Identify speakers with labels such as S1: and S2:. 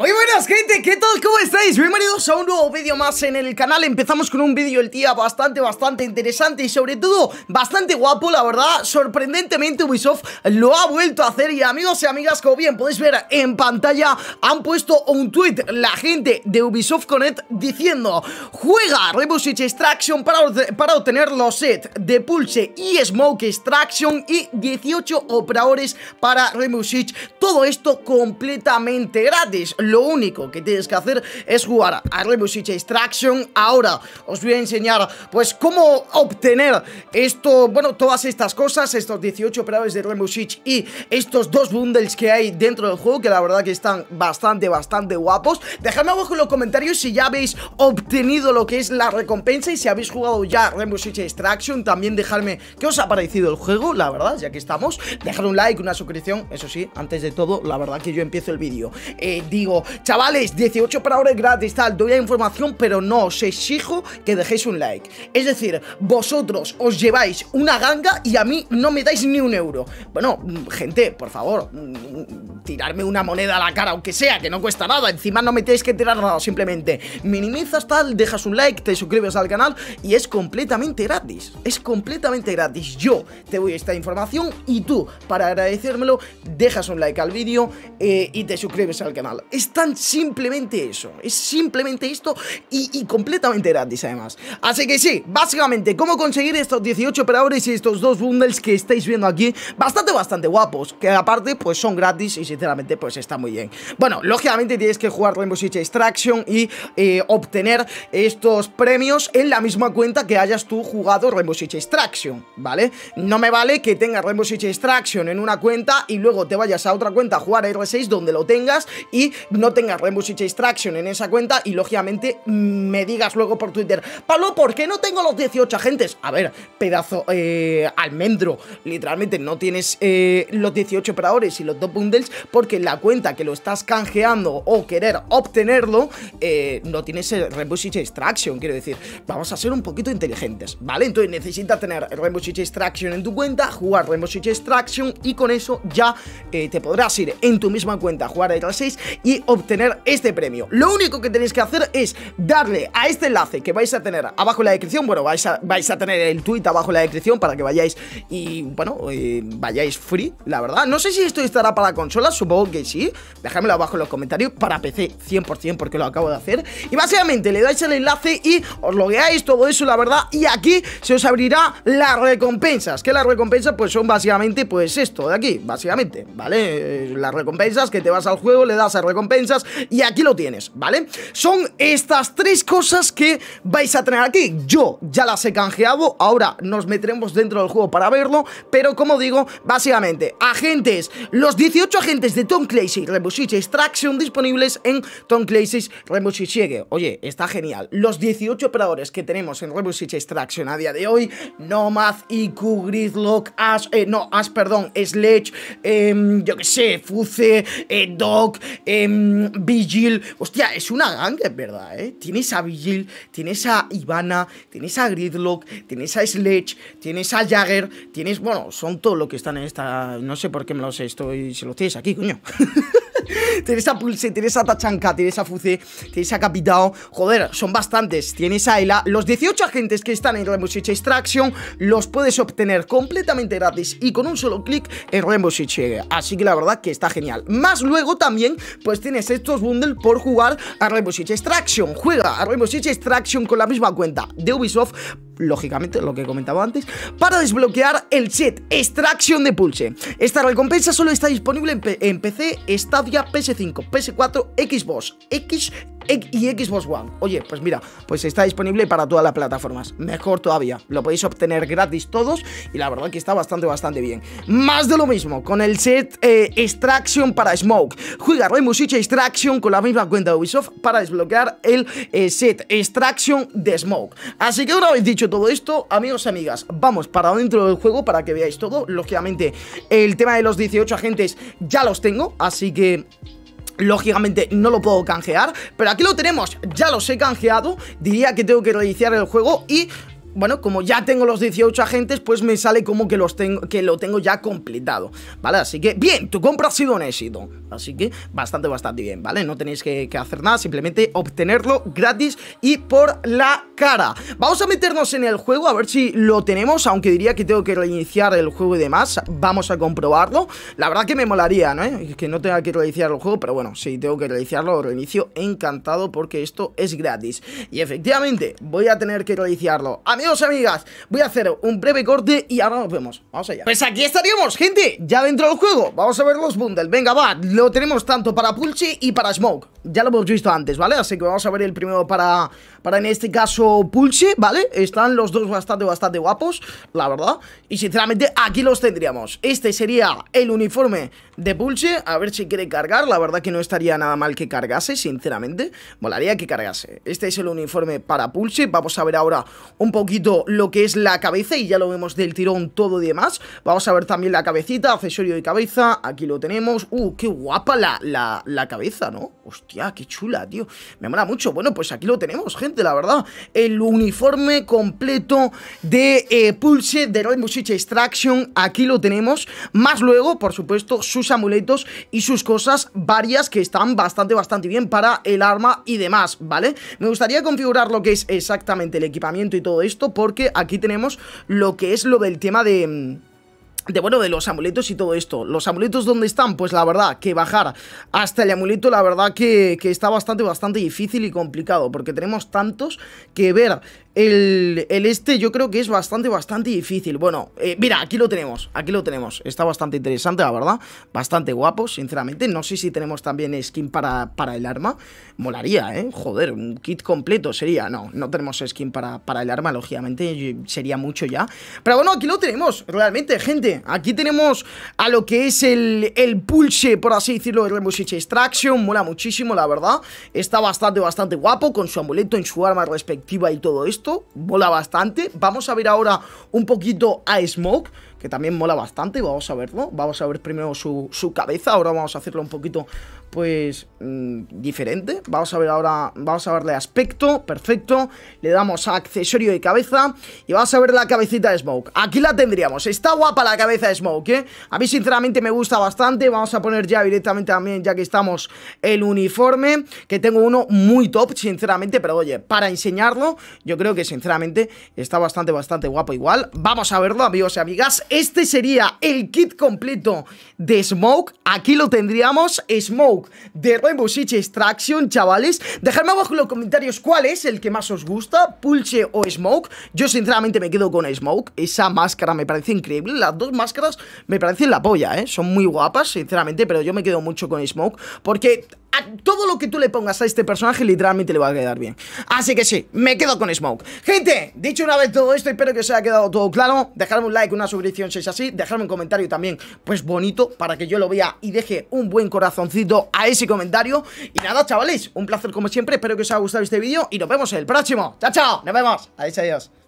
S1: Muy buenas gente, ¿qué tal? ¿Cómo estáis? Bienvenidos a un nuevo vídeo más en el canal Empezamos con un vídeo el día bastante, bastante interesante Y sobre todo, bastante guapo, la verdad Sorprendentemente Ubisoft lo ha vuelto a hacer Y amigos y amigas, como bien podéis ver en pantalla Han puesto un tweet la gente de Ubisoft Connect Diciendo, juega Rainbow Six Extraction para, para obtener los sets de Pulse y Smoke Extraction Y 18 operadores para Rainbow Six Todo esto completamente gratis lo único que tienes que hacer es jugar a Rainbow Six Extraction. Ahora os voy a enseñar, pues, cómo obtener esto, bueno, todas estas cosas, estos 18 operadores de Rainbow Six y estos dos bundles que hay dentro del juego, que la verdad que están bastante, bastante guapos. Dejadme abajo en los comentarios si ya habéis obtenido lo que es la recompensa y si habéis jugado ya Rainbow Six Extraction. También dejadme qué os ha parecido el juego, la verdad, ya que estamos. Dejar un like, una suscripción, eso sí, antes de todo, la verdad que yo empiezo el vídeo. Eh, digo, Chavales, 18 para hora gratis, tal, doy la información, pero no, os exijo que dejéis un like. Es decir, vosotros os lleváis una ganga y a mí no me dais ni un euro. Bueno, gente, por favor, tirarme una moneda a la cara, aunque sea, que no cuesta nada. Encima no me tenéis que tirar nada, simplemente minimizas tal, dejas un like, te suscribes al canal y es completamente gratis. Es completamente gratis. Yo te doy esta información y tú, para agradecérmelo, dejas un like al vídeo eh, y te suscribes al canal tan simplemente eso. Es simplemente esto y, completamente gratis además. Así que sí, básicamente, ¿cómo conseguir estos 18 operadores y estos dos bundles que estáis viendo aquí? Bastante, bastante guapos. Que aparte, pues son gratis y sinceramente, pues está muy bien. Bueno, lógicamente tienes que jugar Rainbow Six Extraction y eh, obtener estos premios en la misma cuenta que hayas tú jugado Rainbow Six Extraction, ¿vale? No me vale que tengas Rainbow Six Extraction en una cuenta y luego te vayas a otra cuenta a jugar R6 donde lo tengas y no tengas Six Extraction en esa cuenta y lógicamente me digas luego por Twitter, Pablo, ¿por qué no tengo los 18 agentes? A ver, pedazo eh, almendro, literalmente no tienes eh, los 18 operadores y los dos bundles porque la cuenta que lo estás canjeando o querer obtenerlo eh, no tienes el Rainbow Six Extraction, quiero decir, vamos a ser un poquito inteligentes, ¿vale? Entonces necesitas tener Rainbow Six Extraction en tu cuenta, jugar Rainbow Six Extraction y con eso ya eh, te podrás ir en tu misma cuenta a jugar a e 6 y obtener este premio Lo único que tenéis que hacer es darle a este enlace que vais a tener abajo en la descripción Bueno, vais a, vais a tener el tweet abajo en la descripción para que vayáis y, bueno, eh, vayáis free, la verdad No sé si esto estará para consolas, supongo que sí Dejadmelo abajo en los comentarios para PC 100% porque lo acabo de hacer Y básicamente le dais el enlace y os logueáis todo eso, la verdad Y aquí se os abrirá las recompensas Que las recompensas pues son básicamente pues esto de aquí, básicamente, ¿vale? Eh, las recompensas que te vas al juego, le das a recompensas y aquí lo tienes, ¿vale? Son estas tres cosas que vais a tener aquí. Yo ya las he canjeado, ahora nos meteremos dentro del juego para verlo, pero como digo, básicamente, agentes, los 18 agentes de Tom Clancy Rainbow Six Extraction disponibles en Tom Clancy's Rainbow Six Siege. Oye, está genial. Los 18 operadores que tenemos en Rainbow Six Extraction a día de hoy, Nomad, IQ, Gridlock, Ash, eh, no, Ash, perdón, Sledge, em, yo que sé, Fuce, eh, Doc, eh, Mm, Vigil. Hostia, es una ganga, es verdad, ¿eh? Tienes a Vigil, tienes a Ivana, tienes a Gridlock, tienes a Sledge, tienes a Jagger, tienes. Bueno, son todo lo que están en esta. No sé por qué me los estoy. Se los tienes aquí, coño. Tienes a Pulse, tienes a Tachanka, tienes a Fuce, tienes a Capitao. Joder, son bastantes. Tienes a Ela Los 18 agentes que están en Rainbow Six Extraction los puedes obtener completamente gratis y con un solo clic en Rainbow Six. Así que la verdad que está genial. Más luego también, pues tienes estos bundles por jugar a Rainbow Six Extraction. Juega a Rainbow Six Extraction con la misma cuenta de Ubisoft lógicamente lo que comentaba antes, para desbloquear el set Extraction de Pulse. Esta recompensa solo está disponible en, en PC, Stadia, PS5, PS4, Xbox, X y Xbox One. Oye, pues mira, pues está disponible para todas las plataformas. Mejor todavía, lo podéis obtener gratis todos y la verdad que está bastante, bastante bien. Más de lo mismo, con el set eh, Extraction para Smoke. Juega Rainbow Six Extraction con la misma cuenta de Ubisoft para desbloquear el eh, set Extraction de Smoke. Así que una vez dicho todo esto, amigos y amigas, vamos para dentro del juego para que veáis todo. Lógicamente, el tema de los 18 agentes ya los tengo, así que... Lógicamente no lo puedo canjear Pero aquí lo tenemos, ya los he canjeado Diría que tengo que reiniciar el juego Y bueno, como ya tengo los 18 agentes, pues me sale como que, los tengo, que lo tengo ya completado, ¿vale? Así que, bien, tu compra ha sido un éxito, así que bastante, bastante bien, ¿vale? No tenéis que, hacer nada, simplemente obtenerlo gratis y por la cara. Vamos a meternos en el juego, a ver si lo tenemos, aunque diría que tengo que reiniciar el juego y demás, vamos a comprobarlo. La verdad que me molaría, ¿no? Eh? Que no tenga que reiniciar el juego, pero bueno, si tengo que reiniciarlo, reinicio encantado porque esto es gratis. Y efectivamente, voy a tener que reiniciarlo. A mí amigas Voy a hacer un breve corte y ahora nos vemos Vamos allá Pues aquí estaríamos, gente, ya dentro del juego Vamos a ver los bundles, venga va Lo tenemos tanto para Pulse y para Smoke ya lo hemos visto antes, ¿vale? Así que vamos a ver el primero para, para en este caso Pulse, ¿vale? Están los dos bastante, bastante guapos, la verdad Y sinceramente aquí los tendríamos Este sería el uniforme de Pulse A ver si quiere cargar, la verdad que no estaría nada mal que cargase, sinceramente Volaría que cargase Este es el uniforme para Pulse Vamos a ver ahora un poquito lo que es la cabeza Y ya lo vemos del tirón todo y demás Vamos a ver también la cabecita, accesorio de cabeza Aquí lo tenemos Uh, qué guapa la, la, la cabeza, ¿no? Hostia ya, ah, qué chula, tío. Me mola mucho. Bueno, pues aquí lo tenemos, gente, la verdad. El uniforme completo de eh, Pulse de Roy Music Extraction. Aquí lo tenemos. Más luego, por supuesto, sus amuletos y sus cosas varias que están bastante, bastante bien para el arma y demás, ¿vale? Me gustaría configurar lo que es exactamente el equipamiento y todo esto porque aquí tenemos lo que es lo del tema de mm, de bueno, de los amuletos y todo esto. ¿Los amuletos dónde están? Pues la verdad, que bajar hasta el amuleto, la verdad que, que está bastante, bastante difícil y complicado. Porque tenemos tantos que ver el, este yo creo que es bastante, bastante difícil. Bueno, eh, mira, aquí lo tenemos, aquí lo tenemos. Está bastante interesante, la verdad. Bastante guapo, sinceramente. No sé si tenemos también skin para, para el arma. Molaría, ¿eh? Joder, un kit completo sería. No, no tenemos skin para, para el arma, lógicamente. Sería mucho ya. Pero bueno, aquí lo tenemos, realmente, gente. Aquí tenemos a lo que es el, el pulse, por así decirlo, de Rainbow Six Extraction. Mola muchísimo, la verdad. Está bastante, bastante guapo con su amuleto en su arma respectiva y todo esto vola mola bastante. Vamos a ver ahora un poquito a Smoke que también mola bastante. ...y Vamos a verlo. Vamos a ver primero su, su cabeza. Ahora vamos a hacerlo un poquito, pues, mm, diferente. Vamos a ver ahora, vamos a verle aspecto, perfecto. Le damos accesorio de cabeza y vamos a ver la cabecita de Smoke. Aquí la tendríamos. Está guapa la cabeza de Smoke, ¿eh? A mí, sinceramente, me gusta bastante. Vamos a poner ya directamente también, ya que estamos, el uniforme. Que tengo uno muy top, sinceramente, pero oye, para enseñarlo, yo creo que, sinceramente, está bastante, bastante guapo igual. Vamos a verlo, amigos y amigas. Este sería el kit completo de Smoke. Aquí lo tendríamos, Smoke de Rainbow Six Extraction, chavales. Dejadme abajo en los comentarios cuál es el que más os gusta, Pulse o Smoke. Yo sinceramente me quedo con Smoke. Esa máscara me parece increíble. Las dos máscaras me parecen la polla, ¿eh? Son muy guapas, sinceramente, pero yo me quedo mucho con Smoke porque todo lo que tú le pongas a este personaje literalmente le va a quedar bien. Así que sí, me quedo con Smoke. Gente, dicho una vez todo esto, espero que os haya quedado todo claro. Dejarme un like, una suscripción si es así. Dejarme un comentario también, pues bonito, para que yo lo vea y deje un buen corazoncito a ese comentario. Y nada, chavales, un placer como siempre. Espero que os haya gustado este vídeo y nos vemos en el próximo. Chao, chao. Nos vemos. Adiós, adiós.